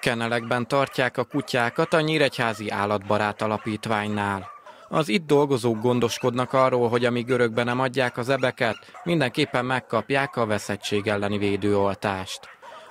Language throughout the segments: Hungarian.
Kenelekben tartják a kutyákat a Nyíregyházi Állatbarát Alapítványnál. Az itt dolgozók gondoskodnak arról, hogy amíg örökbe nem adják az ebeket, mindenképpen megkapják a veszettség elleni védőoltást.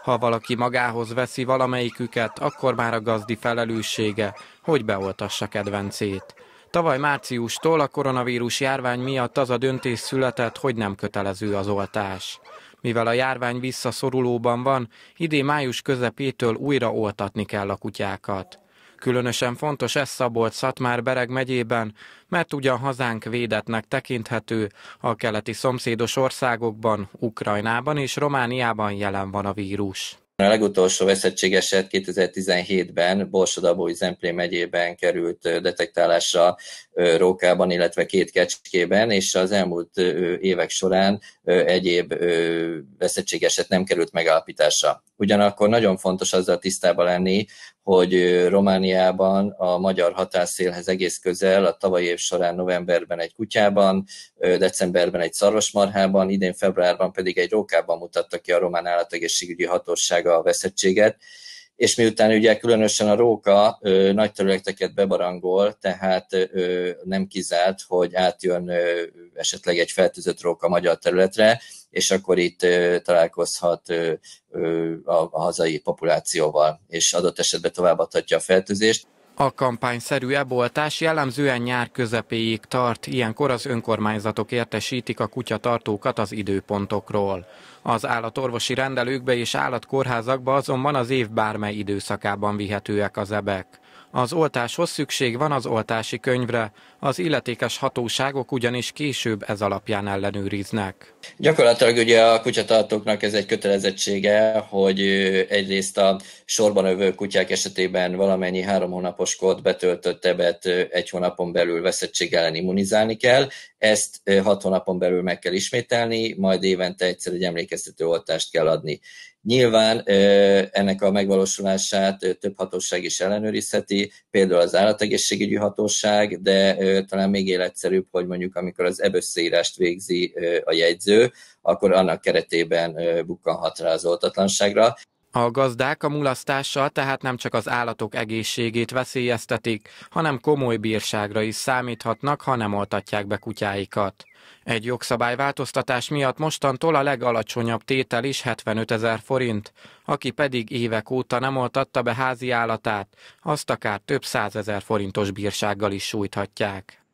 Ha valaki magához veszi valamelyiküket, akkor már a gazdi felelőssége, hogy beoltassa kedvencét. Tavaly márciustól a koronavírus járvány miatt az a döntés született, hogy nem kötelező az oltás. Mivel a járvány visszaszorulóban van, idén május közepétől újra oltatni kell a kutyákat. Különösen fontos ez szabolt Szatmár Bereg megyében, mert ugyan hazánk védetnek tekinthető, a keleti szomszédos országokban, Ukrajnában és Romániában jelen van a vírus. A legutolsó eset 2017-ben Borsodabói-Zemplén megyében került detektálásra Rókában, illetve két kecskében, és az elmúlt évek során egyéb eset nem került megállapításra. Ugyanakkor nagyon fontos azzal tisztában lenni, hogy Romániában a magyar határszélhez egész közel, a tavalyi év során novemberben egy kutyában, decemberben egy szarvasmarhában, idén februárban pedig egy rókában mutatta ki a Román Állategészségügyi Hatósága a veszettséget, és miután ugye különösen a róka ö, nagy területeket bebarangol, tehát ö, nem kizárt, hogy átjön ö, esetleg egy feltűzött róka magyar területre, és akkor itt ö, találkozhat ö, ö, a, a hazai populációval, és adott esetben továbbadhatja a fertőzést. A kampányszerű eboltás jellemzően nyár közepéig tart, ilyenkor az önkormányzatok értesítik a kutyatartókat az időpontokról. Az állatorvosi rendelőkbe és állatkórházakba azonban az év bármely időszakában vihetőek az ebek. Az oltáshoz szükség van az oltási könyvre, az illetékes hatóságok ugyanis később ez alapján ellenőriznek. Gyakorlatilag ugye a kutyatartóknak ez egy kötelezettsége, hogy egyrészt a sorban övő kutyák esetében valamennyi három hónapos kort betöltött ebet egy hónapon belül veszettség ellen immunizálni kell, ezt hat hónapon belül meg kell ismételni, majd évente egyszer egy emlékeztető oltást kell adni. Nyilván ennek a megvalósulását több hatóság is ellenőrizheti, például az állategészségügyi hatóság, de talán még életszerűbb, hogy mondjuk amikor az ebösszeírást végzi a jegyző, akkor annak keretében bukkanhat rá az oltatlanságra. A gazdák a mulasztással tehát nem csak az állatok egészségét veszélyeztetik, hanem komoly bírságra is számíthatnak, ha nem oltatják be kutyáikat. Egy jogszabályváltoztatás miatt mostantól a legalacsonyabb tétel is 75 ezer forint, aki pedig évek óta nem oltatta be házi állatát, azt akár több százezer forintos bírsággal is sújthatják.